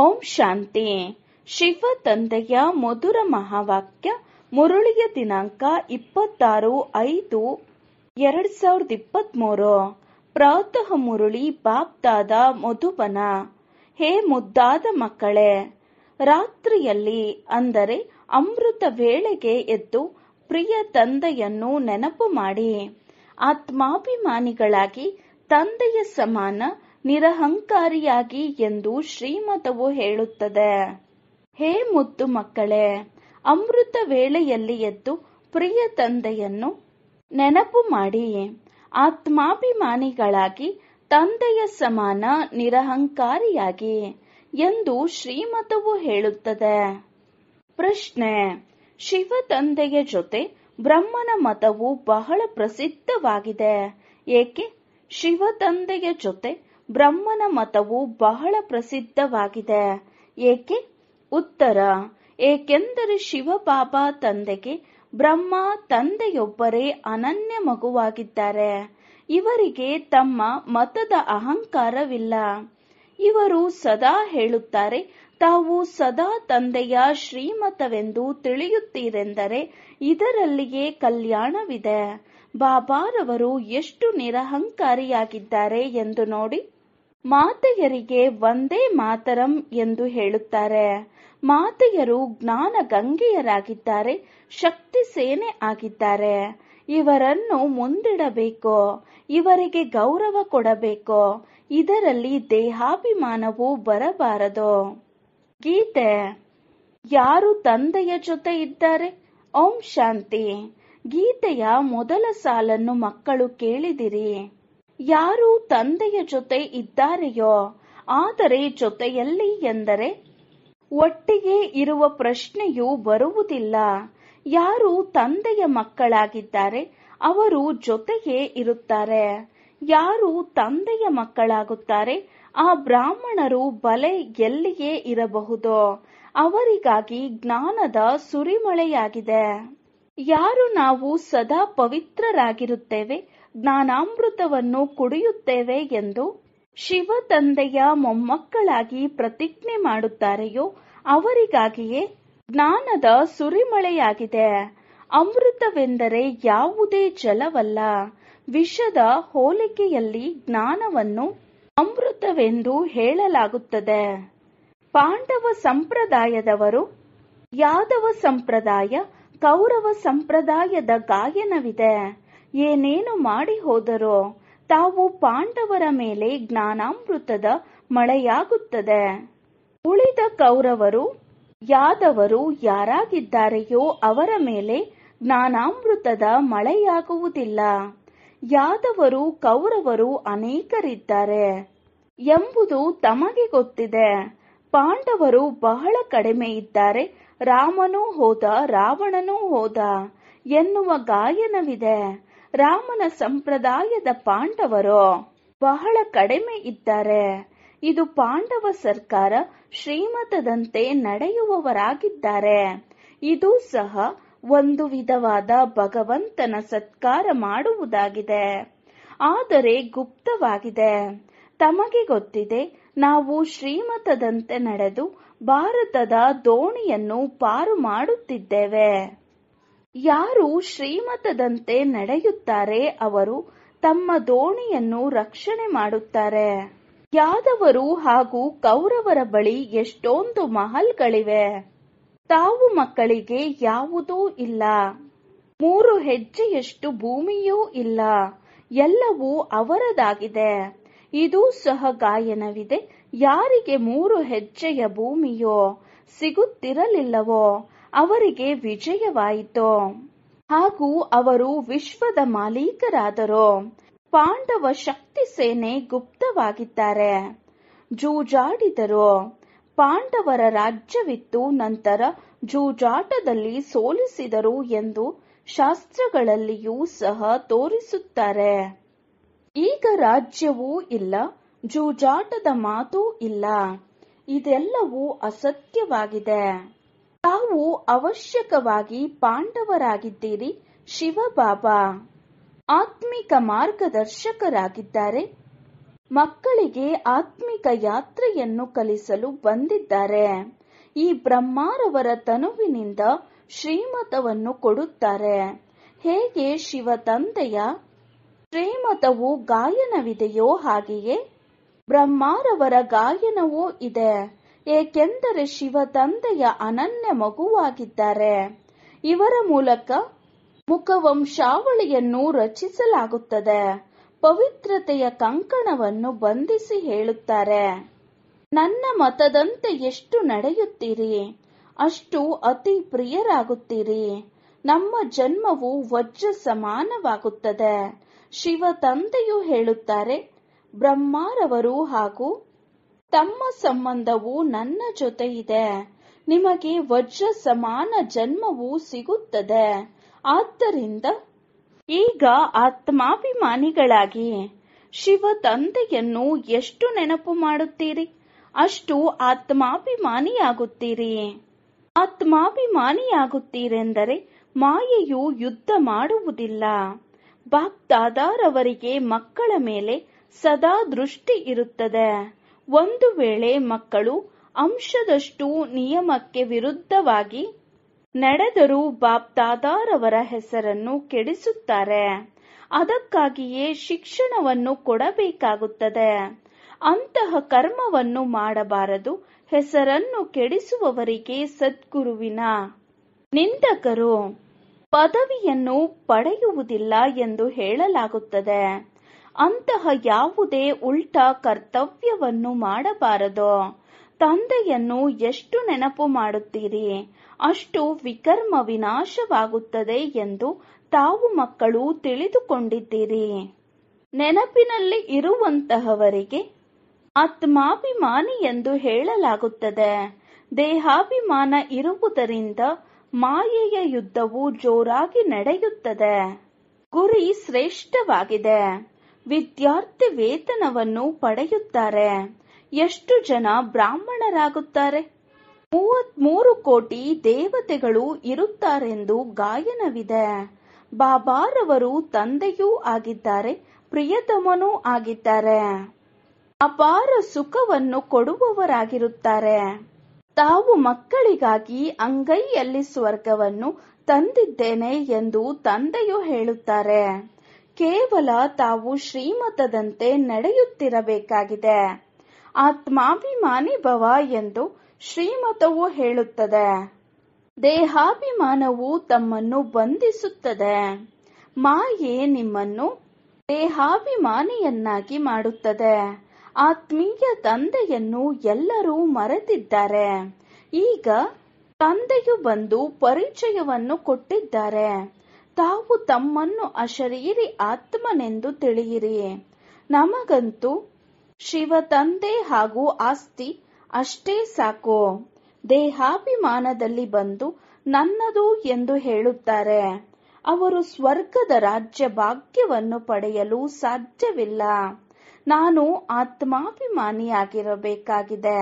ಓಂ ಶಾಂತಿ ಶಿವ ತಂದೆಯ ಮಧುರ ಮಹಾವಾಕ್ಯ ಮುರುಳಿಯ ದಿನಾಂಕ ಇಪ್ಪತ್ತಾರು ಐದು ಎರಡ್ ಸಾವಿರದ ಮೂರು ಪ್ರಾತಃ ಮುರುಳಿ ಬಾಬ್ದಾದ ಮಧುಬನ ಹೇ ಮುದ್ದಾದ ಮಕ್ಕಳೇ ರಾತ್ರಿಯಲ್ಲಿ ಅಂದರೆ ಅಮೃತ ವೇಳೆಗೆ ಎದ್ದು ಪ್ರಿಯ ತಂದೆಯನ್ನು ನೆನಪು ಮಾಡಿ ಆತ್ಮಾಭಿಮಾನಿಗಳಾಗಿ ತಂದೆಯ ಸಮಾನ ನಿರಹಂಕಾರಿಯಾಗಿ ಎಂದು ಶ್ರೀಮತವು ಹೇಳುತ್ತದೆ ಹೇ ಮುತ್ತು ಮಕ್ಕಳೇ ಅಮೃತ ವೇಳೆಯಲ್ಲಿ ಎದ್ದು ಪ್ರಿಯ ತಂದೆಯನ್ನು ನೆನಪು ಮಾಡಿ ಆತ್ಮಾಭಿಮಾನಿಗಳಾಗಿ ತಂದೆಯ ಸಮಾನ ನಿರಹಂಕಾರಿಯಾಗಿ ಎಂದು ಶ್ರೀಮತವು ಹೇಳುತ್ತದೆ ಪ್ರಶ್ನೆ ಶಿವ ತಂದೆಯ ಜೊತೆ ಬ್ರಹ್ಮನ ಮತವು ಬಹಳ ಪ್ರಸಿದ್ಧವಾಗಿದೆ ಏಕೆ ಶಿವ ತಂದೆಯ ಜೊತೆ ಬ್ರಹ್ಮನ ಮತವು ಬಹಳ ಪ್ರಸಿದ್ಧವಾಗಿದೆ ಏಕೆ ಉತ್ತರ ಏಕೆಂದರೆ ಶಿವಬಾಬಾ ತಂದೆಗೆ ಬ್ರಹ್ಮ ತಂದೆಯೊಬ್ಬರೇ ಅನನ್ಯ ಮಗುವಾಗಿದ್ದಾರೆ ಇವರಿಗೆ ತಮ್ಮ ಮತದ ಅಹಂಕಾರವಿಲ್ಲ ಇವರು ಸದಾ ಹೇಳುತ್ತಾರೆ ತಾವು ಸದಾ ತಂದೆಯ ಶ್ರೀಮತವೆಂದು ತಿಳಿಯುತ್ತೀರೆಂದರೆ ಇದರಲ್ಲಿಯೇ ಕಲ್ಯಾಣವಿದೆ ಬಾಬಾರವರು ಎಷ್ಟು ನಿರಹಂಕಾರಿಯಾಗಿದ್ದಾರೆ ಎಂದು ನೋಡಿ ಮಾತೆಯರಿಗೆ ಒಂದೇ ಮಾತರಂ ಎಂದು ಹೇಳುತ್ತಾರೆ ಮಾತೆಯರು ಜ್ಞಾನ ಗಂಗೆಯರಾಗಿದ್ದಾರೆ ಶಕ್ತಿ ಸೇನೆ ಆಗಿದ್ದಾರೆ ಇವರನ್ನು ಮುಂದಿಡಬೇಕು ಇವರಿಗೆ ಗೌರವ ಕೊಡಬೇಕು ಇದರಲ್ಲಿ ದೇಹಾಭಿಮಾನವು ಬರಬಾರದು ಗೀತೆ ಯಾರು ತಂದೆಯ ಜೊತೆ ಇದ್ದಾರೆ ಓಂ ಶಾಂತಿ ಗೀತೆಯ ಮೊದಲ ಸಾಲನ್ನು ಮಕ್ಕಳು ಕೇಳಿದಿರಿ ಯಾರು ತಂದೆಯ ಜೊತೆ ಇದ್ದಾರೆಯೋ ಆದರೆ ಜೊತೆಯಲ್ಲಿ ಎಂದರೆ ಒಟ್ಟಿಗೆ ಇರುವ ಪ್ರಶ್ನೆಯು ಬರುವುದಿಲ್ಲ ಯಾರು ತಂದೆಯ ಮಕ್ಕಳಾಗಿದ್ದಾರೆ ಅವರು ಜೊತೆಗೆ ಇರುತ್ತಾರೆ ಯಾರು ತಂದೆಯ ಮಕ್ಕಳಾಗುತ್ತಾರೆ ಆ ಬ್ರಾಹ್ಮಣರು ಬಲೆ ಎಲ್ಲಿಯೇ ಇರಬಹುದು ಅವರಿಗಾಗಿ ಜ್ಞಾನದ ಸುರಿಮಳೆಯಾಗಿದೆ ಯಾರು ನಾವು ಸದಾ ಪವಿತ್ರರಾಗಿರುತ್ತೇವೆ ಜ್ಞಾನಾಮೃತವನ್ನು ಕುಡಿಯುತ್ತೇವೆ ಎಂದು ಶಿವ ತಂದೆಯ ಮೊಮ್ಮಕ್ಕಳಾಗಿ ಪ್ರತಿಜ್ಞೆ ಮಾಡುತ್ತಾರೆಯೋ ಅವರಿಗಾಗಿಯೇ ಜ್ಞಾನದ ಸುರಿಮಳೆಯಾಗಿದೆ ಅಮೃತವೆಂದರೆ ಯಾವುದೇ ಜಲವಲ್ಲ ವಿಷದ ಹೋಲಿಕೆಯಲ್ಲಿ ಜ್ಞಾನವನ್ನು ಅಮೃತವೆಂದು ಹೇಳಲಾಗುತ್ತದೆ ಪಾಂಡವ ಸಂಪ್ರದಾಯದವರು ಯಾದವ ಸಂಪ್ರದಾಯ ಕೌರವ ಸಂಪ್ರದಾಯದ ಗಾಯನವಿದೆ ಏನೇನು ಮಾಡಿ ಹೋದರೋ ತಾವು ಪಾಂಡವರ ಮೇಲೆ ಜ್ಞಾನಾಮೃತದ ಮಳೆಯಾಗುತ್ತದೆ ಉಳಿದ ಕೌರವರು ಯಾದವರು ಯಾರಾಗಿದ್ದಾರೆಯೋ ಅವರ ಮೇಲೆ ಜ್ಞಾನಾಮೃತದ ಮಳೆಯಾಗುವುದಿಲ್ಲ ಯಾದವರು ಕೌರವರು ಅನೇಕರಿದ್ದಾರೆ ಎಂಬುದು ತಮಗೆ ಗೊತ್ತಿದೆ ಪಾಂಡವರು ಬಹಳ ಕಡಿಮೆ ಇದ್ದಾರೆ ರಾಮನೂ ಹೋದ ರಾವಣನೂ ಹೋದ ಎನ್ನುವ ಗಾಯನವಿದೆ ರಾಮನ ಸಂಪ್ರದಾಯದ ಪಾಂಡವರು ಬಹಳ ಕಡಿಮೆ ಇದ್ದಾರೆ ಇದು ಪಾಂಡವ ಸರ್ಕಾರ ಶ್ರೀಮತದಂತೆ ನಡೆಯುವವರಾಗಿದ್ದಾರೆ ಇದು ಸಹ ಒಂದು ವಿಧವಾದ ಭಗವಂತನ ಸತ್ಕಾರ ಮಾಡುವುದಾಗಿದೆ ಆದರೆ ಗುಪ್ತವಾಗಿದೆ ತಮಗೆ ಗೊತ್ತಿದೆ ನಾವು ಶ್ರೀಮತದಂತೆ ನಡೆದು ಭಾರತದ ದೋಣಿಯನ್ನು ಪಾರು ಮಾಡುತ್ತಿದ್ದೇವೆ ಯಾರು ಶ್ರೀಮತದಂತೆ ನಡೆಯುತ್ತಾರೆ ಅವರು ತಮ್ಮ ದೋಣಿಯನ್ನು ರಕ್ಷಣೆ ಮಾಡುತ್ತಾರೆ ಯಾದವರು ಹಾಗೂ ಕೌರವರ ಬಳಿ ಎಷ್ಟೊಂದು ಮಹಲ್ಗಳಿವೆ ತಾವು ಮಕ್ಕಳಿಗೆ ಯಾವುದೂ ಇಲ್ಲ ಮೂರು ಹೆಜ್ಜೆಯಷ್ಟು ಭೂಮಿಯೂ ಇಲ್ಲ ಎಲ್ಲವೂ ಅವರದಾಗಿದೆ ಇದು ಸಹ ಗಾಯನವಿದೆ ಯಾರಿಗೆ ಮೂರು ಹೆಜ್ಜೆಯ ಭೂಮಿಯೋ ಸಿಗುತ್ತಿರಲಿಲ್ಲವೋ ಅವರಿಗೆ ವಿಜಯವಾಯಿತು ಹಾಗೂ ಅವರು ವಿಶ್ವದ ಮಾಲೀಕರಾದರು ಪಾಂಡವ ಶಕ್ತಿ ಸೇನೆ ಗುಪ್ತವಾಗಿದ್ದಾರೆ ಜೂಜಾಡಿದರು ಪಾಂಡವರ ರಾಜ್ಯವಿತ್ತು ನಂತರ ಜೂಜಾಟದಲ್ಲಿ ಸೋಲಿಸಿದರು ಎಂದು ಶಾಸ್ತ್ರಗಳಲ್ಲಿಯೂ ಸಹ ತೋರಿಸುತ್ತಾರೆ ಈಗ ರಾಜ್ಯವೂ ಇಲ್ಲ ಜೂಜಾಟದ ಮಾತೂ ಇಲ್ಲ ಇದೆಲ್ಲವೂ ಅಸತ್ಯವಾಗಿದೆ ತಾವು ಅವಶ್ಯಕವಾಗಿ ಪಾಂಡವರಾಗಿದ್ದೀರಿ ಶಿವಬಾಬಾ ಆತ್ಮಿಕ ಮಾರ್ಗದರ್ಶಕರಾಗಿದ್ದಾರೆ ಮಕ್ಕಳಿಗೆ ಆತ್ಮಿಕ ಯಾತ್ರೆಯನ್ನು ಕಲಿಸಲು ಬಂದಿದ್ದಾರೆ ಈ ಬ್ರಹ್ಮಾರವರ ತನುವಿನಿಂದ ಶ್ರೀಮತವನ್ನು ಕೊಡುತ್ತಾರೆ ಹೇಗೆ ಶಿವ ತಂದೆಯ ಶ್ರೀಮತವು ಗಾಯನವಿದೆಯೋ ಹಾಗೆಯೇ ಬ್ರಹ್ಮಾರವರ ಗಾಯನವೂ ಇದೆ ಏಕೆಂದರೆ ಶಿವ ತಂದೆಯ ಅನನ್ಯ ಮಗುವಾಗಿದ್ದಾರೆ ಇವರ ಮೂಲಕ ಮುಖವಂಶಾವಳಿಯನ್ನು ರಚಿಸಲಾಗುತ್ತದೆ ಪವಿತ್ರತೆಯ ಕಂಕಣವನ್ನು ಬಂಧಿಸಿ ಹೇಳುತ್ತಾರೆ ನನ್ನ ಮತದಂತೆ ಎಷ್ಟು ನಡೆಯುತ್ತೀರಿ ಅಷ್ಟು ಅತಿ ಪ್ರಿಯರಾಗುತ್ತೀರಿ ನಮ್ಮ ಜನ್ಮವು ವಜ್ರ ಸಮಾನವಾಗುತ್ತದೆ ಶಿವ ತಂದೆಯು ಹೇಳುತ್ತಾರೆ ಬ್ರಹ್ಮಾರವರು ಹಾಗೂ ತಮ್ಮ ಸಂಬಂಧವು ನನ್ನ ಜೊತೆ ಇದೆ ನಿಮಗೆ ವಜ್ರ ಸಮಾನ ಜನ್ಮವು ಸಿಗುತ್ತದೆ ಆದ್ದರಿಂದ ಈಗ ಆತ್ಮಾಭಿಮಾನಿಗಳಾಗಿ ಶಿವ ತಂದೆಯನ್ನು ಎಷ್ಟು ನೆನಪು ಮಾಡುತ್ತೀರಿ ಅಷ್ಟು ಆತ್ಮಾಭಿಮಾನಿಯಾಗುತ್ತೀರಿ ಆತ್ಮಾಭಿಮಾನಿಯಾಗುತ್ತೀರೆಂದರೆ ಮಾಯೆಯು ಯುದ್ಧ ಮಾಡುವುದಿಲ್ಲ ಭಕ್ತಾದಾರವರಿಗೆ ಮಕ್ಕಳ ಮೇಲೆ ಸದಾ ದೃಷ್ಟಿ ಇರುತ್ತದೆ ಒಂದು ವೇಳೆ ಮಕ್ಕಳು ಅಂಶದಷ್ಟು ನಿಯಮಕ್ಕೆ ವಿರುದ್ಧವಾಗಿ ನಡೆದರೂ ಬಾಬ್ ದಾದಾರವರ ಹೆಸರನ್ನು ಕೆಡಿಸುತ್ತಾರೆ ಅದಕ್ಕಾಗಿಯೇ ಶಿಕ್ಷಣವನ್ನು ಕೊಡಬೇಕಾಗುತ್ತದೆ ಅಂತಹ ಕರ್ಮವನ್ನು ಮಾಡಬಾರದು ಹೆಸರನ್ನು ಕೆಡಿಸುವವರಿಗೆ ಸದ್ಗುರುವಿನ ನಿಂದಕರು ಪದವಿಯನ್ನು ಪಡೆಯುವುದಿಲ್ಲ ಎಂದು ಹೇಳಲಾಗುತ್ತದೆ ಅಂತಹ ಯಾವುದೇ ಉಲ್ಟ ಕರ್ತವ್ಯವನ್ನು ಮಾಡಬಾರದು ತಂದೆಯನ್ನು ಎಷ್ಟು ನೆನಪು ಮಾಡುತ್ತೀರಿ ಅಷ್ಟು ವಿಕರ್ಮ ವಿನಾಶವಾಗುತ್ತದೆ ಎಂದು ತಾವು ಮಕ್ಕಳು ತಿಳಿದುಕೊಂಡಿದ್ದೀರಿ ನೆನಪಿನಲ್ಲಿ ಇರುವಂತಹವರಿಗೆ ಆತ್ಮಾಭಿಮಾನಿ ಎಂದು ಹೇಳಲಾಗುತ್ತದೆ ದೇಹಾಭಿಮಾನ ಇರುವುದರಿಂದ ಮಾಯೆಯ ಯುದ್ಧವು ಜೋರಾಗಿ ನಡೆಯುತ್ತದೆ ಗುರಿ ಶ್ರೇಷ್ಠವಾಗಿದೆ ವಿದ್ಯಾರ್ಥಿ ವೇತನವನ್ನು ಪಡೆಯುತ್ತಾರೆ ಎಷ್ಟು ಜನ ಬ್ರಾಹ್ಮಣರಾಗುತ್ತಾರೆ ಮೂವತ್ಮೂರು ಕೋಟಿ ದೇವತೆಗಳು ಇರುತ್ತಾರೆಂದು ಗಾಯನವಿದೆ ಬಾಬಾರವರು ತಂದೆಯೂ ಆಗಿದ್ದಾರೆ ಪ್ರಿಯತಮನೂ ಆಗಿದ್ದಾರೆ ಅಪಾರ ಸುಖವನ್ನು ಕೊಡುವವರಾಗಿರುತ್ತಾರೆ ತಾವು ಮಕ್ಕಳಿಗಾಗಿ ಅಂಗೈಯಲ್ಲಿ ಸ್ವರ್ಗವನ್ನು ತಂದಿದ್ದೇನೆ ಎಂದು ತಂದೆಯು ಹೇಳುತ್ತಾರೆ ಕೇವಲ ತಾವು ಶ್ರೀಮತದಂತೆ ನಡೆಯುತ್ತಿರಬೇಕಾಗಿದೆ ಆತ್ಮಾಭಿಮಾನಿ ಭವ ಎಂದು ಶ್ರೀಮತವು ಹೇಳುತ್ತದೆ ದೇಹಾಭಿಮಾನವು ತಮ್ಮನ್ನು ಬಂಧಿಸುತ್ತದೆ ಮಾಯೆ ನಿಮ್ಮನ್ನು ದೇಹಾಭಿಮಾನಿಯನ್ನಾಗಿ ಮಾಡುತ್ತದೆ ಆತ್ಮೀಯ ತಂದೆಯನ್ನು ಎಲ್ಲರೂ ಮರೆತಿದ್ದಾರೆ ಈಗ ತಂದೆಯು ಬಂದು ಪರಿಚಯವನ್ನು ಕೊಟ್ಟಿದ್ದಾರೆ ತಾವು ತಮ್ಮನ್ನು ಅಶರೀರಿ ಆತ್ಮನೆಂದು ತಿಳಿಯಿರಿ ನಮಗಂತೂ ಶಿವ ತಂದೆ ಹಾಗೂ ಆಸ್ತಿ ಅಷ್ಟೇ ಸಾಕು ದೇಹಾಭಿಮಾನದಲ್ಲಿ ಬಂದು ನನ್ನದು ಎಂದು ಹೇಳುತ್ತಾರೆ ಅವರು ಸ್ವರ್ಗದ ರಾಜ್ಯ ಭಾಗ್ಯವನ್ನು ಪಡೆಯಲು ಸಾಧ್ಯವಿಲ್ಲ ನಾನು ಆತ್ಮಾಭಿಮಾನಿಯಾಗಿರಬೇಕಾಗಿದೆ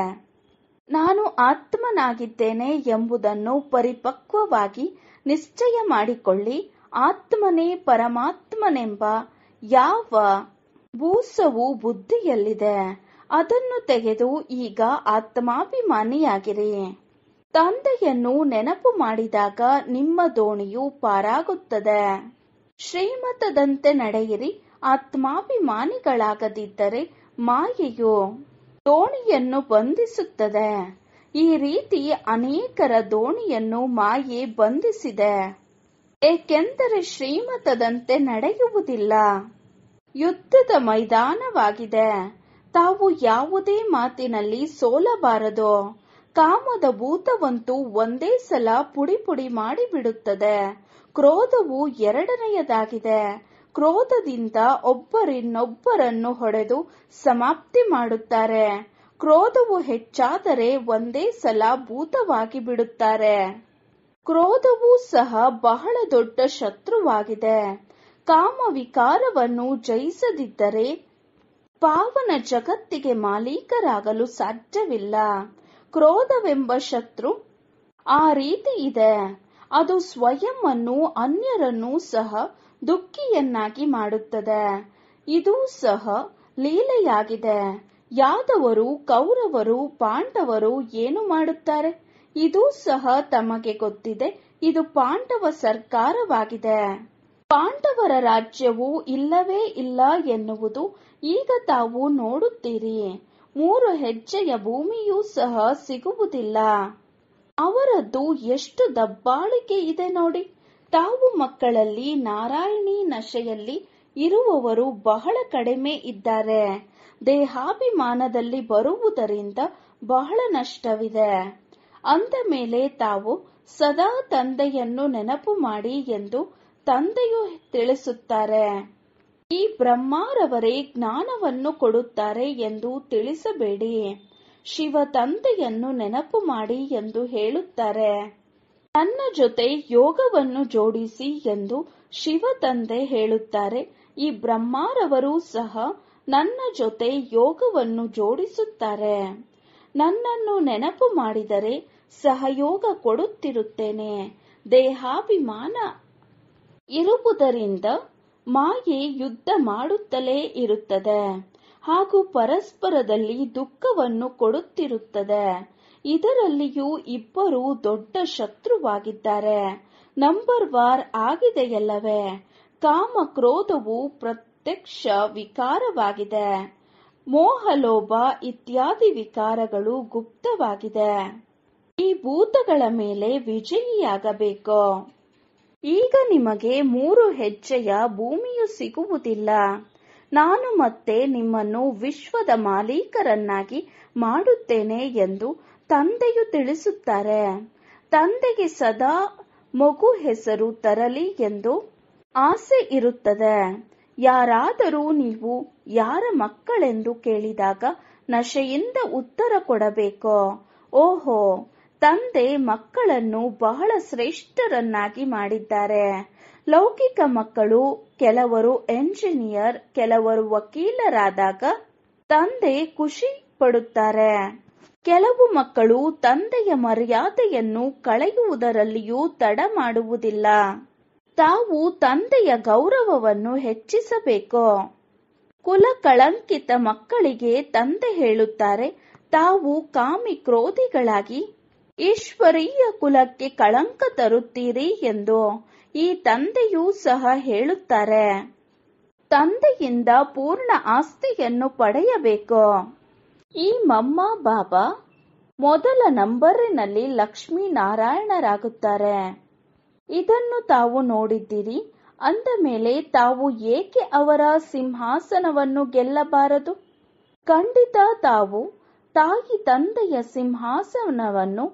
ನಾನು ಆತ್ಮನಾಗಿದ್ದೇನೆ ಎಂಬುದನ್ನು ಪರಿಪಕ್ವವಾಗಿ ನಿಶ್ಚಯ ಮಾಡಿಕೊಳ್ಳಿ ಆತ್ಮನೇ ಪರಮಾತ್ಮನೆಂಬ ಯಾವ ಭೂಸವು ಬುದ್ಧಿಯಲ್ಲಿದೆ ಅದನ್ನು ತೆಗೆದು ಈಗ ಆತ್ಮಾಭಿಮಾನಿಯಾಗಿರಿ ತಂದೆಯನ್ನು ನೆನಪು ಮಾಡಿದಾಗ ನಿಮ್ಮ ದೋಣಿಯು ಪಾರಾಗುತ್ತದೆ ಶ್ರೀಮತದಂತೆ ನಡೆಯಿರಿ ಆತ್ಮಾಭಿಮಾನಿಗಳಾಗದಿದ್ದರೆ ಮಾಯೆಯು ದೋಣಿಯನ್ನು ಬಂಧಿಸುತ್ತದೆ ಈ ರೀತಿ ಅನೇಕರ ದೋಣಿಯನ್ನು ಮಾಯೆ ಬಂಧಿಸಿದೆ ಏಕೆಂದರೆ ಶ್ರೀಮತದಂತೆ ನಡೆಯುವುದಿಲ್ಲ ಯುದ್ಧದ ಮೈದಾನವಾಗಿದೆ ತಾವು ಯಾವುದೇ ಮಾತಿನಲ್ಲಿ ಸೋಲಬಾರದು ಕಾಮದ ಭೂತವಂತೂ ಒಂದೇ ಸಲ ಪುಡಿ ಪುಡಿ ಮಾಡಿಬಿಡುತ್ತದೆ ಕ್ರೋಧವು ಎರಡನೆಯದಾಗಿದೆ ಕ್ರೋಧದಿಂದ ಒಬ್ಬರಿನ್ನೊಬ್ಬರನ್ನು ಹೊಡೆದು ಸಮಾಪ್ತಿ ಮಾಡುತ್ತಾರೆ ಕ್ರೋಧವು ಹೆಚ್ಚಾದರೆ ಒಂದೇ ಸಲ ಭೂತವಾಗಿ ಬಿಡುತ್ತಾರೆ ಕ್ರೋಧವು ಸಹ ಬಹಳ ದೊಡ್ಡ ಶತ್ರುವಾಗಿದೆ ಕಾಮ ವಿಕಾರವನ್ನು ಜಯಿಸದಿದ್ದರೆ ಪಾವನ ಜಗತ್ತಿಗೆ ಮಾಲೀಕರಾಗಲು ಸಾಧ್ಯವಿಲ್ಲ ಕ್ರೋಧವೆಂಬ ಶತ್ರು ಆ ರೀತಿ ಇದೆ ಅದು ಸ್ವಯಂ ಅನ್ನು ಅನ್ಯರನ್ನೂ ಸಹ ದುಃಖಿಯನ್ನಾಗಿ ಮಾಡುತ್ತದೆ ಇದು ಸಹ ಲೀಲೆಯಾಗಿದೆ ಯಾದವರು ಕೌರವರು ಪಾಂಡವರು ಏನು ಮಾಡುತ್ತಾರೆ ಇದು ಸಹ ತಮಗೆ ಗೊತ್ತಿದೆ ಇದು ಪಾಂಡವ ಸರ್ಕಾರವಾಗಿದೆ ಪಾಂಡವರ ರಾಜ್ಯವು ಇಲ್ಲವೇ ಇಲ್ಲ ಎನ್ನುವುದು ಈಗ ತಾವು ನೋಡುತ್ತೀರಿ ಮೂರು ಹೆಜ್ಜೆಯ ಭೂಮಿಯೂ ಸಹ ಸಿಗುವುದಿಲ್ಲ ಅವರದ್ದು ಎಷ್ಟು ದಬ್ಬಾಳಿಕೆ ಇದೆ ನೋಡಿ ತಾವು ಮಕ್ಕಳಲ್ಲಿ ನಾರಾಯಣಿ ನಶೆಯಲ್ಲಿ ಇರುವವರು ಬಹಳ ಕಡಿಮೆ ಇದ್ದಾರೆ ದೇಹಾಭಿಮಾನದಲ್ಲಿ ಬರುವುದರಿಂದ ಬಹಳ ನಷ್ಟವಿದೆ ಅಂದ ಮೇಲೆ ತಾವು ಸದಾ ತಂದೆಯನ್ನು ನೆನಪು ಮಾಡಿ ಎಂದು ತಂದೆಯು ತಿಳಿಸುತ್ತಾರೆ ಈ ಬ್ರಹ್ಮಾರವರೇ ಜ್ಞಾನವನ್ನು ಕೊಡುತ್ತಾರೆ ಎಂದು ತಿಳಿಸಬೇಡಿ ಶಿವ ತಂದೆಯನ್ನು ನೆನಪು ಮಾಡಿ ಎಂದು ಹೇಳುತ್ತಾರೆ ನನ್ನ ಜೊತೆ ಯೋಗವನ್ನು ಜೋಡಿಸಿ ಎಂದು ಶಿವ ತಂದೆ ಹೇಳುತ್ತಾರೆ ಈ ಬ್ರಹ್ಮಾರವರು ಸಹ ನನ್ನ ಜೊತೆ ಯೋಗವನ್ನು ಜೋಡಿಸುತ್ತಾರೆ ನನ್ನನ್ನು ನೆನಪು ಮಾಡಿದರೆ ಸಹಯೋಗ ಕೊಡುತ್ತಿರುತ್ತೇನೆ ದೇಹಾಭಿಮಾನ ಇರುವುದರಿಂದ ಮಾಯೆ ಯುದ್ಧ ಮಾಡುತ್ತಲೇ ಇರುತ್ತದೆ ಹಾಗೂ ಪರಸ್ಪರದಲ್ಲಿ ದುಃಖವನ್ನು ಕೊಡುತ್ತಿರುತ್ತದೆ ಇದರಲ್ಲಿಯೂ ಇಬ್ಬರು ದೊಡ್ಡ ಶತ್ರುವಾಗಿದ್ದಾರೆ ನಂಬರ್ ವಾರ್ ಆಗಿದೆಯಲ್ಲವೇ ಕಾಮ ಕ್ರೋಧವು ಪ್ರತ್ಯಕ್ಷ ವಿಕಾರವಾಗಿದೆ ಮೋಹಲೋಭ ಇತ್ಯಾದಿ ವಿಕಾರಗಳು ಗುಪ್ತವಾಗಿದೆ ಈ ಭೂತಗಳ ಮೇಲೆ ವಿಜಯಿಯಾಗಬೇಕು ಈಗ ನಿಮಗೆ ಮೂರು ಹೆಜ್ಜೆಯ ಭೂಮಿಯು ಸಿಗುವುದಿಲ್ಲ ನಾನು ಮತ್ತೆ ನಿಮ್ಮನ್ನು ವಿಶ್ವದ ಮಾಲೀಕರನ್ನಾಗಿ ಮಾಡುತ್ತೇನೆ ಎಂದು ತಂದೆಯು ತಿಳಿಸುತ್ತಾರೆ ತಂದೆಗೆ ಸದಾ ಮಗು ಹೆಸರು ತರಲಿ ಎಂದು ಆಸೆ ಇರುತ್ತದೆ ಯಾರಾದರೂ ನೀವು ಯಾರ ಮಕ್ಕಳೆಂದು ಕೇಳಿದಾಗ ನಶೆಯಿಂದ ಉತ್ತರ ಕೊಡಬೇಕೋ ಓಹೋ ತಂದೆ ಮಕ್ಕಳನ್ನು ಬಹಳ ಶ್ರೇಷ್ಠರನ್ನಾಗಿ ಮಾಡಿದ್ದಾರೆ ಲೌಕಿಕ ಮಕ್ಕಳು ಕೆಲವರು ಎಂಜಿನಿಯರ್ ಕೆಲವರು ವಕೀಲರಾದಾಗ ತಂದೆ ಖುಷಿ ಪಡುತ್ತಾರೆ ಕೆಲವು ಮಕ್ಕಳು ತಂದೆಯ ಮರ್ಯಾದೆಯನ್ನು ಕಳೆಯುವುದರಲ್ಲಿಯೂ ತಡ ಮಾಡುವುದಿಲ್ಲ ತಾವು ತಂದೆಯ ಗೌರವವನ್ನು ಹೆಚ್ಚಿಸಬೇಕು ಕುಲ ಕಳಂಕಿತ ಮಕ್ಕಳಿಗೆ ತಂದೆ ಹೇಳುತ್ತಾರೆ ತಾವು ಕಾಮಿ ಕ್ರೋಧಿಗಳಾಗಿ ಈಶ್ವರೀಯ ಕುಲಕ್ಕೆ ಕಳಂಕ ತರುತ್ತೀರಿ ಎಂದು ಈ ತಂದೆಯೂ ಸಹ ಹೇಳುತ್ತಾರೆ ತಂದೆಯಿಂದ ಪೂರ್ಣ ಆಸ್ತಿಯನ್ನು ಪಡೆಯಬೇಕು ಈ ಮಮ್ಮ ಬಾಬಾ ಮೊದಲ ನಂಬರಿನಲ್ಲಿ ನಾರಾಯಣರಾಗುತ್ತಾರೆ ಇದನ್ನು ತಾವು ನೋಡಿದ್ದೀರಿ ಅಂದ ಮೇಲೆ ತಾವು ಏಕೆ ಅವರ ಸಿಂಹಾಸನವನ್ನು ಗೆಲ್ಲಬಾರದು ಖಂಡಿತ ತಾವು ತಾಯಿ ತಂದೆಯ ಸಿಂಹಾಸನವನ್ನು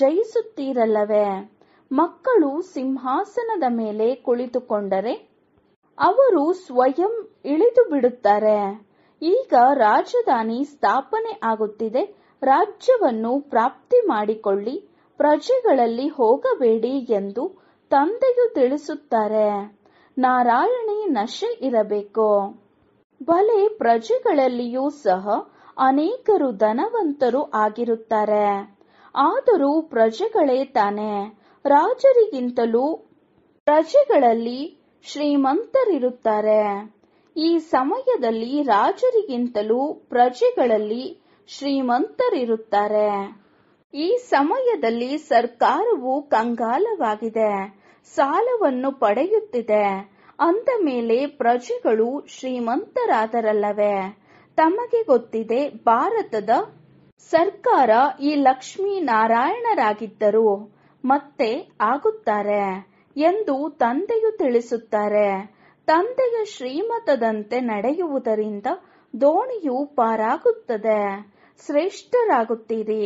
ಜಯಿಸುತ್ತೀರಲ್ಲವೇ ಮಕ್ಕಳು ಸಿಂಹಾಸನದ ಮೇಲೆ ಕುಳಿತುಕೊಂಡರೆ ಅವರು ಸ್ವಯಂ ಇಳಿದು ಬಿಡುತ್ತಾರೆ ಈಗ ರಾಜಧಾನಿ ಸ್ಥಾಪನೆ ಆಗುತ್ತಿದೆ ರಾಜ್ಯವನ್ನು ಪ್ರಾಪ್ತಿ ಮಾಡಿಕೊಳ್ಳಿ ಪ್ರಜೆಗಳಲ್ಲಿ ಹೋಗಬೇಡಿ ಎಂದು ತಂದೆಯು ತಿಳಿಸುತ್ತಾರೆ ನಾರಾಯಣಿ ನಶೆ ಇರಬೇಕು ಬಲೆ ಪ್ರಜೆಗಳಲ್ಲಿಯೂ ಸಹ ಅನೇಕರು ಧನವಂತರು ಆಗಿರುತ್ತಾರೆ ಆದರೂ ಪ್ರಜೆಗಳೇ ತಾನೆ ರಾಜರಿಗಿಂತಲೂ ಪ್ರಜೆಗಳಲ್ಲಿ ಶ್ರೀಮಂತರಿರುತ್ತಾರೆ ಈ ಸಮಯದಲ್ಲಿ ರಾಜರಿಗಿಂತಲೂ ಪ್ರಜೆಗಳಲ್ಲಿ ಶ್ರೀಮಂತರಿರುತ್ತಾರೆ ಈ ಸಮಯದಲ್ಲಿ ಸರ್ಕಾರವು ಕಂಗಾಲವಾಗಿದೆ ಸಾಲವನ್ನು ಪಡೆಯುತ್ತಿದೆ ಅಂದ ಮೇಲೆ ಪ್ರಜೆಗಳು ಶ್ರೀಮಂತರಾದರಲ್ಲವೇ ತಮಗೆ ಗೊತ್ತಿದೆ ಭಾರತದ ಸರ್ಕಾರ ಈ ಲಕ್ಷ್ಮೀ ನಾರಾಯಣರಾಗಿದ್ದರು ಮತ್ತೆ ಆಗುತ್ತಾರೆ ಎಂದು ತಂದೆಯು ತಿಳಿಸುತ್ತಾರೆ ತಂದೆಯ ಶ್ರೀಮತದಂತೆ ನಡೆಯುವುದರಿಂದ ದೋಣಿಯು ಪಾರಾಗುತ್ತದೆ ಶ್ರೇಷ್ಠರಾಗುತ್ತೀರಿ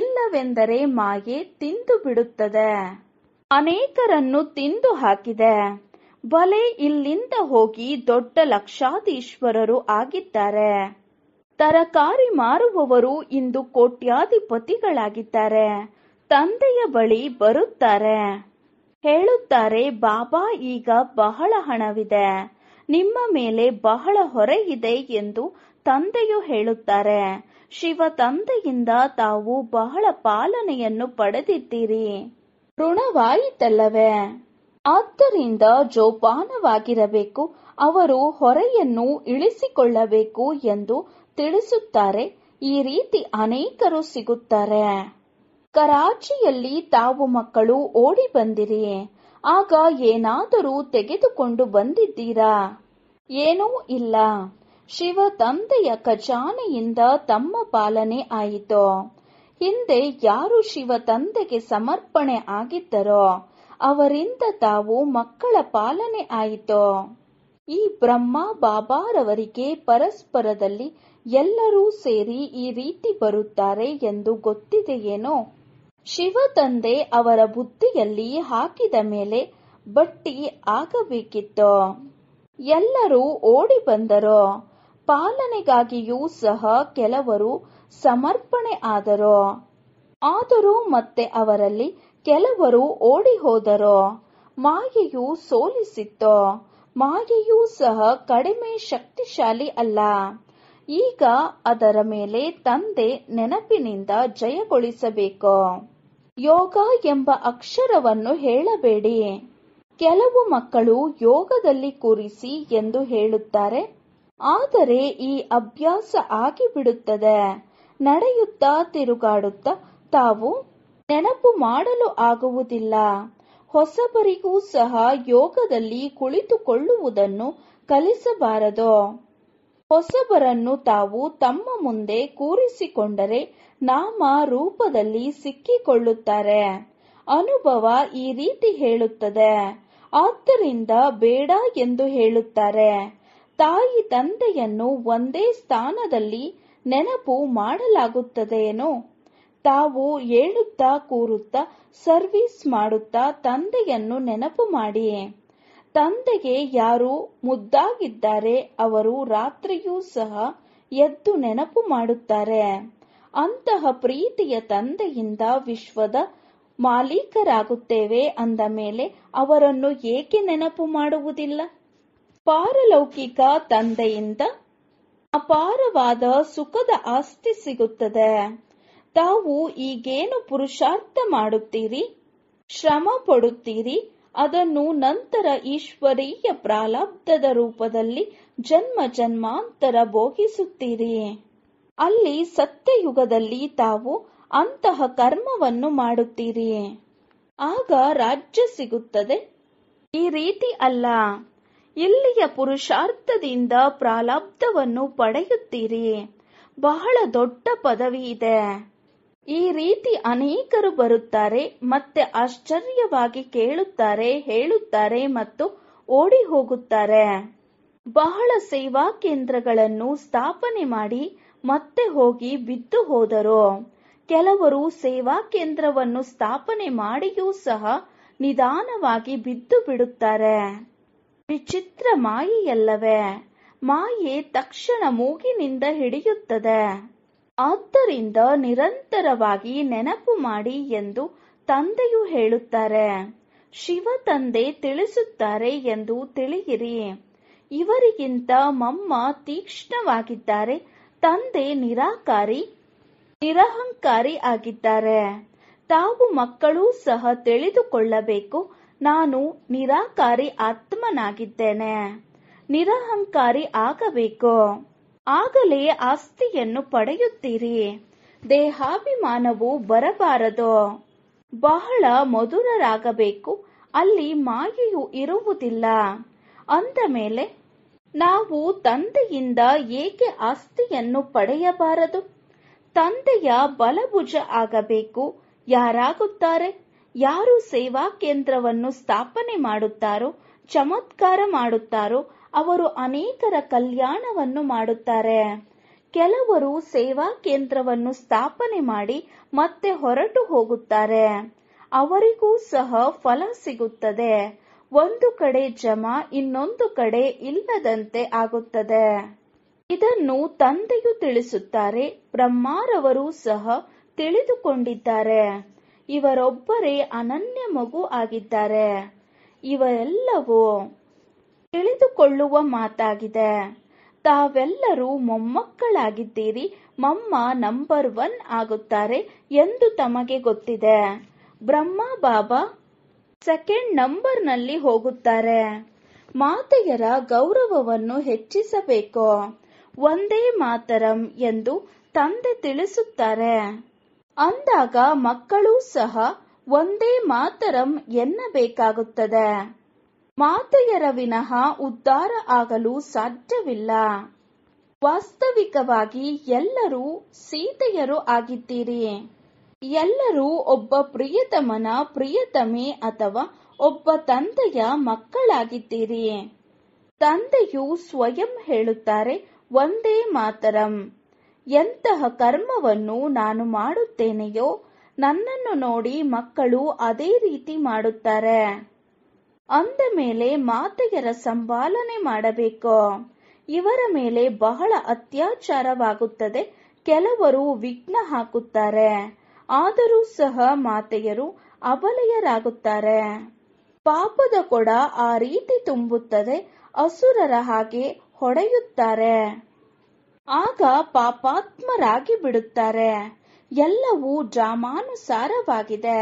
ಇಲ್ಲವೆಂದರೆ ಮಾಯೆ ತಿಂದು ಬಿಡುತ್ತದೆ ಅನೇಕರನ್ನು ತಿಂದು ಹಾಕಿದೆ ಬಲೆ ಇಲ್ಲಿಂದ ಹೋಗಿ ದೊಡ್ಡ ಲಕ್ಷಾಧೀಶ್ವರರು ಆಗಿದ್ದಾರೆ ತರಕಾರಿ ಮಾರುವವರು ಇಂದು ಕೋಟ್ಯಾಧಿಪತಿಗಳಾಗಿದ್ದಾರೆ ತಂದೆಯ ಬಳಿ ಬರುತ್ತಾರೆ ಹೇಳುತ್ತಾರೆ ಬಾಬಾ ಈಗ ಬಹಳ ಹಣವಿದೆ ನಿಮ್ಮ ಮೇಲೆ ಬಹಳ ಹೊರೆ ಇದೆ ಎಂದು ತಂದೆಯು ಹೇಳುತ್ತಾರೆ ಶಿವ ತಂದೆಯಿಂದ ತಾವು ಬಹಳ ಪಾಲನೆಯನ್ನು ಪಡೆದಿದ್ದೀರಿ ಋಣವಾಯಿತಲ್ಲವೇ ಆದ್ದರಿಂದ ಜೋಪಾನವಾಗಿರಬೇಕು ಅವರು ಹೊರೆಯನ್ನು ಇಳಿಸಿಕೊಳ್ಳಬೇಕು ಎಂದು ತಿಳಿಸುತ್ತಾರೆ ಈ ರೀತಿ ಅನೇಕರು ಸಿಗುತ್ತಾರೆ ಕರಾಚಿಯಲ್ಲಿ ತಾವು ಮಕ್ಕಳು ಓಡಿ ಬಂದಿರಿ ಆಗ ಏನಾದರೂ ತೆಗೆದುಕೊಂಡು ಬಂದಿದ್ದೀರಾ ಏನೂ ಇಲ್ಲ ಶಿವ ತಂದೆಯ ಖಜಾನೆಯಿಂದ ತಮ್ಮ ಪಾಲನೆ ಆಯಿತು ಹಿಂದೆ ಯಾರು ಶಿವ ತಂದೆಗೆ ಸಮರ್ಪಣೆ ಆಗಿದ್ದರೋ ಅವರಿಂದ ತಾವು ಮಕ್ಕಳ ಪಾಲನೆ ಆಯಿತು ಈ ಬ್ರಹ್ಮ ಬಾಬಾರವರಿಗೆ ಪರಸ್ಪರದಲ್ಲಿ ಎಲ್ಲರೂ ಸೇರಿ ಈ ರೀತಿ ಬರುತ್ತಾರೆ ಎಂದು ಗೊತ್ತಿದೆಯೇನೋ ಶಿವ ತಂದೆ ಅವರ ಬುದ್ಧಿಯಲ್ಲಿ ಹಾಕಿದ ಮೇಲೆ ಬಟ್ಟಿ ಆಗಬೇಕಿತ್ತು ಎಲ್ಲರೂ ಓಡಿ ಬಂದರು ಪಾಲನೆಗಾಗಿಯೂ ಸಹ ಕೆಲವರು ಸಮರ್ಪಣೆ ಆದರು ಆದರೂ ಮತ್ತೆ ಅವರಲ್ಲಿ ಕೆಲವರು ಓಡಿ ಹೋದರು ಮಾಯೆಯು ಸೋಲಿಸಿತ್ತು ಮಾಯೆಯೂ ಸಹ ಕಡಿಮೆ ಶಕ್ತಿಶಾಲಿ ಅಲ್ಲ ಈಗ ಅದರ ಮೇಲೆ ತಂದೆ ನೆನಪಿನಿಂದ ಜಯಗೊಳಿಸಬೇಕು ಯೋಗ ಎಂಬ ಅಕ್ಷರವನ್ನು ಹೇಳಬೇಡಿ ಕೆಲವು ಮಕ್ಕಳು ಯೋಗದಲ್ಲಿ ಕೂರಿಸಿ ಎಂದು ಹೇಳುತ್ತಾರೆ ಆದರೆ ಈ ಅಭ್ಯಾಸ ಆಗಿಬಿಡುತ್ತದೆ ನಡೆಯುತ್ತಾ ತಿರುಗಾಡುತ್ತಾ ತಾವು ನೆನಪು ಮಾಡಲು ಆಗುವುದಿಲ್ಲ ಹೊಸಬರಿಗೂ ಸಹ ಯೋಗದಲ್ಲಿ ಕುಳಿತುಕೊಳ್ಳುವುದನ್ನು ಕಲಿಸಬಾರದು ಹೊಸಬರನ್ನು ತಾವು ತಮ್ಮ ಮುಂದೆ ಕೂರಿಸಿಕೊಂಡರೆ ನಾಮ ರೂಪದಲ್ಲಿ ಸಿಕ್ಕಿಕೊಳ್ಳುತ್ತಾರೆ ಅನುಭವ ಈ ರೀತಿ ಹೇಳುತ್ತದೆ ಆದ್ದರಿಂದ ಬೇಡ ಎಂದು ಹೇಳುತ್ತಾರೆ ತಾಯಿ ತಂದೆಯನ್ನು ಒಂದೇ ಸ್ಥಾನದಲ್ಲಿ ನೆನಪು ಮಾಡಲಾಗುತ್ತದೆಯೇನೋ ತಾವು ಹೇಳುತ್ತಾ ಕೂರುತ್ತಾ ಸರ್ವಿಸ್ ಮಾಡುತ್ತಾ ತಂದೆಯನ್ನು ನೆನಪು ಮಾಡಿಯೇ ತಂದೆಗೆ ಯಾರು ಮುದ್ದಾಗಿದ್ದಾರೆ ಅವರು ರಾತ್ರಿಯೂ ಸಹ ಎದ್ದು ನೆನಪು ಮಾಡುತ್ತಾರೆ ಅಂತಹ ಪ್ರೀತಿಯ ತಂದೆಯಿಂದ ವಿಶ್ವದ ಮಾಲೀಕರಾಗುತ್ತೇವೆ ಅಂದ ಮೇಲೆ ಅವರನ್ನು ಏಕೆ ನೆನಪು ಮಾಡುವುದಿಲ್ಲ ಪಾರಲೌಕಿಕ ತಂದೆಯಿಂದ ಅಪಾರವಾದ ಸುಖದ ಆಸ್ತಿ ಸಿಗುತ್ತದೆ ತಾವು ಈಗೇನು ಪುರುಷಾರ್ಥ ಮಾಡುತ್ತೀರಿ ಶ್ರಮ ಪಡುತ್ತೀರಿ ಅದನ್ನು ನಂತರ ಈಶ್ವರೀಯ ಪ್ರಾಲಬ್ಧದ ರೂಪದಲ್ಲಿ ಜನ್ಮ ಜನ್ಮಾಂತರ ಭೋಗಿಸುತ್ತೀರಿ ಅಲ್ಲಿ ಸತ್ಯಯುಗದಲ್ಲಿ ತಾವು ಅಂತಹ ಕರ್ಮವನ್ನು ಮಾಡುತ್ತೀರಿ ಆಗ ರಾಜ್ಯ ಸಿಗುತ್ತದೆ ಈ ರೀತಿ ಅಲ್ಲ ಇಲ್ಲಿಯ ಪುರುಷಾರ್ಥದಿಂದ ಪ್ರಾಲಬ್ಧವನ್ನು ಪಡೆಯುತ್ತೀರಿ ಬಹಳ ದೊಡ್ಡ ಪದವಿ ಇದೆ ಈ ರೀತಿ ಅನೇಕರು ಬರುತ್ತಾರೆ ಮತ್ತೆ ಆಶ್ಚರ್ಯವಾಗಿ ಕೇಳುತ್ತಾರೆ ಹೇಳುತ್ತಾರೆ ಮತ್ತು ಓಡಿ ಹೋಗುತ್ತಾರೆ ಬಹಳ ಸೇವಾ ಕೇಂದ್ರಗಳನ್ನು ಸ್ಥಾಪನೆ ಮಾಡಿ ಮತ್ತೆ ಹೋಗಿ ಬಿದ್ದು ಹೋದರು ಕೆಲವರು ಸೇವಾ ಕೇಂದ್ರವನ್ನು ಸ್ಥಾಪನೆ ಮಾಡಿಯೂ ಸಹ ನಿಧಾನವಾಗಿ ಬಿದ್ದು ಬಿಡುತ್ತಾರೆ ವಿಚಿತ್ರ ಮಾಯೆಯಲ್ಲವೇ ಮಾಯೆ ತಕ್ಷಣ ಮೂಗಿನಿಂದ ಹಿಡಿಯುತ್ತದೆ ಆದ್ದರಿಂದ ನಿರಂತರವಾಗಿ ನೆನಪು ಮಾಡಿ ಎಂದು ತಂದೆಯು ಹೇಳುತ್ತಾರೆ ಶಿವ ತಂದೆ ತಿಳಿಸುತ್ತಾರೆ ಎಂದು ತಿಳಿಯಿರಿ ಇವರಿಗಿಂತ ಮಮ್ಮ ತೀಕ್ಷ್ಣವಾಗಿದ್ದಾರೆ ತಂದೆ ನಿರಾಕಾರಿ ನಿರಹಂಕಾರಿ ಆಗಿದ್ದಾರೆ ತಾವು ಮಕ್ಕಳು ಸಹ ತಿಳಿದುಕೊಳ್ಳಬೇಕು ನಾನು ನಿರಾಕಾರಿ ಆತ್ಮನಾಗಿದ್ದೇನೆ ನಿರಹಂಕಾರಿ ಆಗಬೇಕು ಆಗಲೇ ಆಸ್ತಿಯನ್ನು ಪಡೆಯುತ್ತೀರಿ ದೇಹಾಭಿಮಾನವು ಬರಬಾರದು ಬಹಳ ಮಧುರರಾಗಬೇಕು ಅಲ್ಲಿ ಮಾಯೆಯು ಇರುವುದಿಲ್ಲ ಅಂದ ಮೇಲೆ ನಾವು ತಂದೆಯಿಂದ ಏಕೆ ಆಸ್ತಿಯನ್ನು ಪಡೆಯಬಾರದು ತಂದೆಯ ಬಲಭುಜ ಆಗಬೇಕು ಯಾರಾಗುತ್ತಾರೆ ಯಾರು ಸೇವಾ ಕೇಂದ್ರವನ್ನು ಸ್ಥಾಪನೆ ಮಾಡುತ್ತಾರೋ ಚಮತ್ಕಾರ ಮಾಡುತ್ತಾರೋ ಅವರು ಅನೇಕರ ಕಲ್ಯಾಣವನ್ನು ಮಾಡುತ್ತಾರೆ ಕೆಲವರು ಸೇವಾ ಕೇಂದ್ರವನ್ನು ಸ್ಥಾಪನೆ ಮಾಡಿ ಮತ್ತೆ ಹೊರಟು ಹೋಗುತ್ತಾರೆ ಅವರಿಗೂ ಸಹ ಫಲ ಸಿಗುತ್ತದೆ ಒಂದು ಕಡೆ ಜಮ ಇನ್ನೊಂದು ಕಡೆ ಇಲ್ಲದಂತೆ ಆಗುತ್ತದೆ ಇದನ್ನು ತಂದೆಯು ತಿಳಿಸುತ್ತಾರೆ ಬ್ರಹ್ಮಾರವರು ಸಹ ತಿಳಿದುಕೊಂಡಿದ್ದಾರೆ ಇವರೊಬ್ಬರೇ ಅನನ್ಯ ಮಗು ಆಗಿದ್ದಾರೆ ಇವರೆಲ್ಲವೂ ತಿಳಿದುಕೊಳ್ಳುವ ಮಾತಾಗಿದೆ ತಾವೆಲ್ಲರೂ ಮೊಮ್ಮಕ್ಕಳಾಗಿದ್ದೀರಿ ಮಮ್ಮ ನಂಬರ್ ಒನ್ ಆಗುತ್ತಾರೆ ಎಂದು ತಮಗೆ ಗೊತ್ತಿದೆ ಬ್ರಹ್ಮ ಬಾಬಾ ಸೆಕೆಂಡ್ ನಂಬರ್ ನಲ್ಲಿ ಹೋಗುತ್ತಾರೆ ಮಾತೆಯರ ಗೌರವವನ್ನು ಹೆಚ್ಚಿಸಬೇಕು ಒಂದೇ ಮಾತರಂ ಎಂದು ತಂದೆ ತಿಳಿಸುತ್ತಾರೆ ಅಂದಾಗ ಮಕ್ಕಳು ಸಹ ಒಂದೇ ಮಾತರಂ ಎನ್ನಬೇಕಾಗುತ್ತದೆ ಮಾತೆಯರ ವಿನಃ ಉದ್ಧಾರ ಆಗಲು ಸಾಧ್ಯವಿಲ್ಲ ವಾಸ್ತವಿಕವಾಗಿ ಎಲ್ಲರೂ ಸೀತೆಯರು ಆಗಿದ್ದೀರಿ ಎಲ್ಲರೂ ಒಬ್ಬ ಪ್ರಿಯತಮನ ಪ್ರಿಯತಮೆ ಅಥವಾ ಒಬ್ಬ ತಂದೆಯ ಮಕ್ಕಳಾಗಿದ್ದೀರಿ ತಂದೆಯು ಸ್ವಯಂ ಹೇಳುತ್ತಾರೆ ಒಂದೇ ಮಾತರಂ ಎಂತಹ ಕರ್ಮವನ್ನು ನಾನು ಮಾಡುತ್ತೇನೆಯೋ ನನ್ನನ್ನು ನೋಡಿ ಮಕ್ಕಳು ಅದೇ ರೀತಿ ಮಾಡುತ್ತಾರೆ ಅಂದ ಮೇಲೆ ಮಾತೆಯರ ಸಂಪಾಲನೆ ಮಾಡಬೇಕು ಇವರ ಮೇಲೆ ಬಹಳ ಅತ್ಯಾಚಾರವಾಗುತ್ತದೆ ಕೆಲವರು ವಿಘ್ನ ಹಾಕುತ್ತಾರೆ ಆದರೂ ಸಹ ಮಾತೆಯರು ಅಬಲಯರಾಗುತ್ತಾರೆ ಪಾಪದ ಕೊಡ ಆ ರೀತಿ ತುಂಬುತ್ತದೆ ಅಸುರರ ಹಾಗೆ ಹೊಡೆಯುತ್ತಾರೆ ಆಗ ಪಾಪಾತ್ಮರಾಗಿ ಬಿಡುತ್ತಾರೆ ಎಲ್ಲವೂ ಡ್ರಾಮಾನುಸಾರವಾಗಿದೆ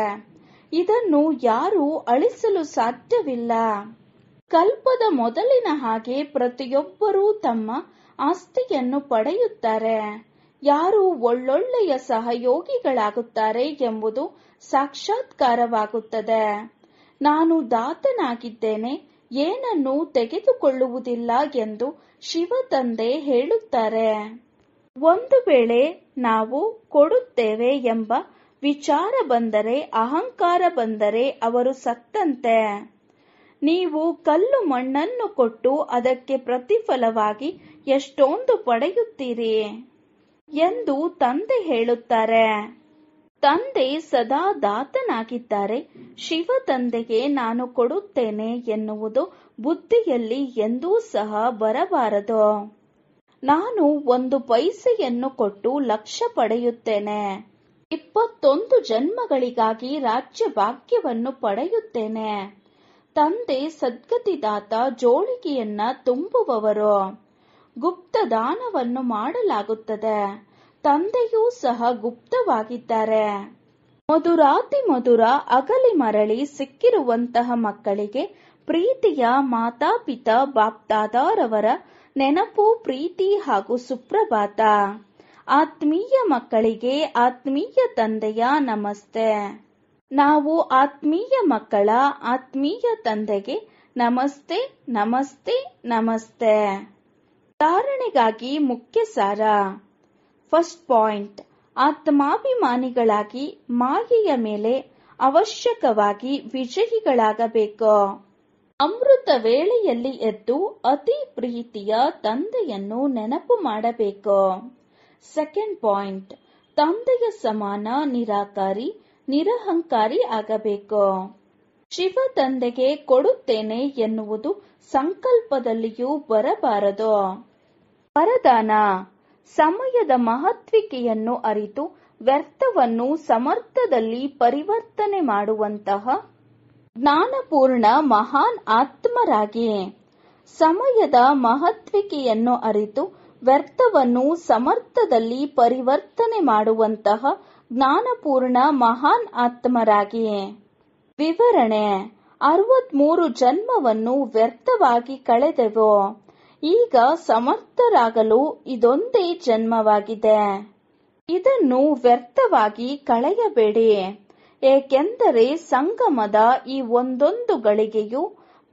ಇದನ್ನು ಯಾರೂ ಅಳಿಸಲು ಸಾಧ್ಯವಿಲ್ಲ ಕಲ್ಪದ ಮೊದಲಿನ ಹಾಗೆ ಪ್ರತಿಯೊಬ್ಬರೂ ತಮ್ಮ ಆಸ್ತಿಯನ್ನು ಪಡೆಯುತ್ತಾರೆ ಯಾರು ಒಳ್ಳೊಳ್ಳೆಯ ಸಹಯೋಗಿಗಳಾಗುತ್ತಾರೆ ಎಂಬುದು ಸಾಕ್ಷಾತ್ಕಾರವಾಗುತ್ತದೆ ನಾನು ದಾತನಾಗಿದ್ದೇನೆ ಏನನ್ನೂ ತೆಗೆದುಕೊಳ್ಳುವುದಿಲ್ಲ ಎಂದು ಶಿವ ತಂದೆ ಹೇಳುತ್ತಾರೆ ಒಂದು ವೇಳೆ ನಾವು ಕೊಡುತ್ತೇವೆ ಎಂಬ ವಿಚಾರ ಬಂದರೆ ಅಹಂಕಾರ ಬಂದರೆ ಅವರು ಸತ್ತಂತೆ ನೀವು ಕಲ್ಲು ಮಣ್ಣನ್ನು ಕೊಟ್ಟು ಅದಕ್ಕೆ ಪ್ರತಿಫಲವಾಗಿ ಎಷ್ಟೊಂದು ಪಡೆಯುತ್ತೀರಿ ಎಂದು ತಂದೆ ಹೇಳುತ್ತಾರೆ ತಂದೆ ಸದಾ ದಾತನಾಗಿದ್ದಾರೆ ಶಿವ ತಂದೆಗೆ ನಾನು ಕೊಡುತ್ತೇನೆ ಎನ್ನುವುದು ಬುದ್ಧಿಯಲ್ಲಿ ಎಂದೂ ಸಹ ಬರಬಾರದು ನಾನು ಒಂದು ಪೈಸೆಯನ್ನು ಕೊಟ್ಟು ಲಕ್ಷ ಪಡೆಯುತ್ತೇನೆ ಇಪ್ಪತ್ತೊಂದು ಜನ್ಮಗಳಿಗಾಗಿ ರಾಜ್ಯ ಭಾಗ್ಯವನ್ನು ಪಡೆಯುತ್ತೇನೆ ತಂದೆ ಸದ್ಗತಿದಾತ ಜೋಳಿಗೆಯನ್ನ ತುಂಬುವವರು ಗುಪ್ತ ದಾನವನ್ನು ಮಾಡಲಾಗುತ್ತದೆ ತಂದೆಯೂ ಸಹ ಗುಪ್ತವಾಗಿದ್ದಾರೆ ಮಧುರಾತಿ ಮಧುರ ಅಗಲಿ ಮರಳಿ ಸಿಕ್ಕಿರುವಂತಹ ಮಕ್ಕಳಿಗೆ ಪ್ರೀತಿಯ ಮಾತಾಪಿತ ಬಾಪ್ತಾದಾರವರ ನೆನಪು ಪ್ರೀತಿ ಹಾಗೂ ಸುಪ್ರಭಾತ ಆತ್ಮೀಯ ಮಕ್ಕಳಿಗೆ ಆತ್ಮೀಯ ತಂದೆಯ ನಮಸ್ತೆ ನಾವು ಆತ್ಮೀಯ ಮಕ್ಕಳ ಆತ್ಮೀಯ ತಂದೆಗೆ ನಮಸ್ತೆ ನಮಸ್ತೆ ನಮಸ್ತೆ ಧಾರಣೆಗಾಗಿ ಮುಖ್ಯ ಸಾರ ಫಸ್ಟ್ ಪಾಯಿಂಟ್ ಆತ್ಮಾಭಿಮಾನಿಗಳಾಗಿ ಮಾಯೆಯ ಮೇಲೆ ಅವಶ್ಯಕವಾಗಿ ವಿಜಯಿಗಳಾಗಬೇಕು ಅಮೃತ ವೇಳೆಯಲ್ಲಿ ಎದ್ದು ಅತಿ ಪ್ರೀತಿಯ ತಂದೆಯನ್ನು ನೆನಪು ಮಾಡಬೇಕು ಸೆಕೆಂಡ್ ಪಾಯಿಂಟ್ ತಂದೆಯ ಸಮಾನ ನಿರಾಕಾರಿ ನಿರಹಂಕಾರಿ ಆಗಬೇಕು ಶಿವ ತಂದೆಗೆ ಕೊಡುತ್ತೇನೆ ಎನ್ನುವುದು ಸಂಕಲ್ಪದಲ್ಲಿಯೂ ಬರಬಾರದು ವರದಾನ ಸಮಯದ ಮಹತ್ವಿಕೆಯನ್ನು ಅರಿತು ವ್ಯರ್ಥವನ್ನು ಸಮರ್ಥದಲ್ಲಿ ಪರಿವರ್ತನೆ ಮಾಡುವಂತಹ ಜ್ಞಾನಪೂರ್ಣ ಮಹಾನ್ ಆತ್ಮರಾಗಿಯೇ ಸಮಯದ ಮಹತ್ವಿಕೆಯನ್ನು ಅರಿತು ವ್ಯರ್ಥವನ್ನು ಸಮರ್ಥದಲ್ಲಿ ಪರಿವರ್ತನೆ ಮಾಡುವಂತಹ ಜ್ಞಾನಪೂರ್ಣ ಮಹಾನ್ ಆತ್ಮರಾಗಿಯೇ ವಿವರಣೆ ಅರವತ್ಮೂರು ಜನ್ಮವನ್ನು ವ್ಯರ್ಥವಾಗಿ ಕಳೆದೆವೋ ಈಗ ಸಮರ್ಥರಾಗಲು ಇದೊಂದೇ ಜನ್ಮವಾಗಿದೆ ಇದನ್ನು ವ್ಯರ್ಥವಾಗಿ ಕಳೆಯಬೇಡಿ ಏಕೆಂದರೆ ಸಂಗಮದ ಈ ಒಂದೊಂದು ಗಳಿಗೆಯು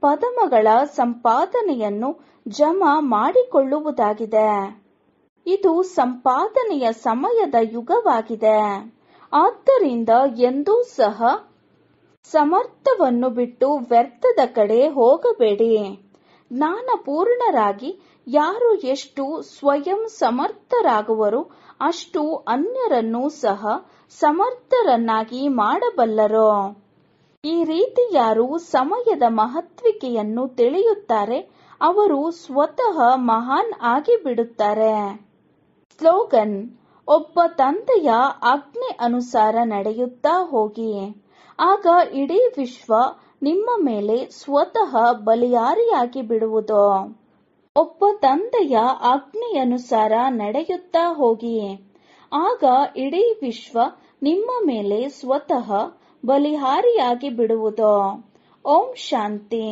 ಪದಮಗಳ ಸಂಪಾದನೆಯನ್ನು ಜಮಾ ಮಾಡಿಕೊಳ್ಳುವುದಾಗಿದೆ ಇದು ಸಂಪಾದನೆಯ ಸಮಯದ ಯುಗವಾಗಿದೆ ಆದ್ದರಿಂದ ಎಂದೂ ಸಹ ಸಮರ್ಥವನ್ನು ಬಿಟ್ಟು ವ್ಯರ್ಥದ ಕಡೆ ಹೋಗಬೇಡಿ ಪೂರ್ಣರಾಗಿ ಯಾರು ಎಷ್ಟು ಸ್ವಯಂ ಸಮರ್ಥರಾಗುವರು ಅಷ್ಟು ಅನ್ಯರನ್ನು ಸಹ ಸಮರ್ಥರನ್ನಾಗಿ ಮಾಡಬಲ್ಲರು ಈ ರೀತಿ ಯಾರು ಸಮಯದ ಮಹತ್ವಿಕೆಯನ್ನು ತಿಳಿಯುತ್ತಾರೆ ಅವರು ಸ್ವತಃ ಮಹಾನ್ ಆಗಿ ಬಿಡುತ್ತಾರೆ ಸ್ಲೋಗನ್ ಒಬ್ಬ ತಂದೆಯ ಆಜ್ಞೆ ಅನುಸಾರ ನಡೆಯುತ್ತಾ ಹೋಗಿ ಆಗ ಇಡೀ ವಿಶ್ವ ನಿಮ್ಮ ಮೇಲೆ ಸ್ವತಃ ಬಲಿಯಾರಿಯಾಗಿ ಬಿಡುವುದು ಒಬ್ಬ ತಂದೆಯ ಆಜ್ಞೆಯನುಸಾರ ನಡೆಯುತ್ತಾ ಹೋಗಿ ಆಗ ಇಡೀ ವಿಶ್ವ ನಿಮ್ಮ ಮೇಲೆ ಸ್ವತಃ ಬಲಿಹಾರಿಯಾಗಿ ಬಿಡುವುದು ಓಂ ಶಾಂತಿ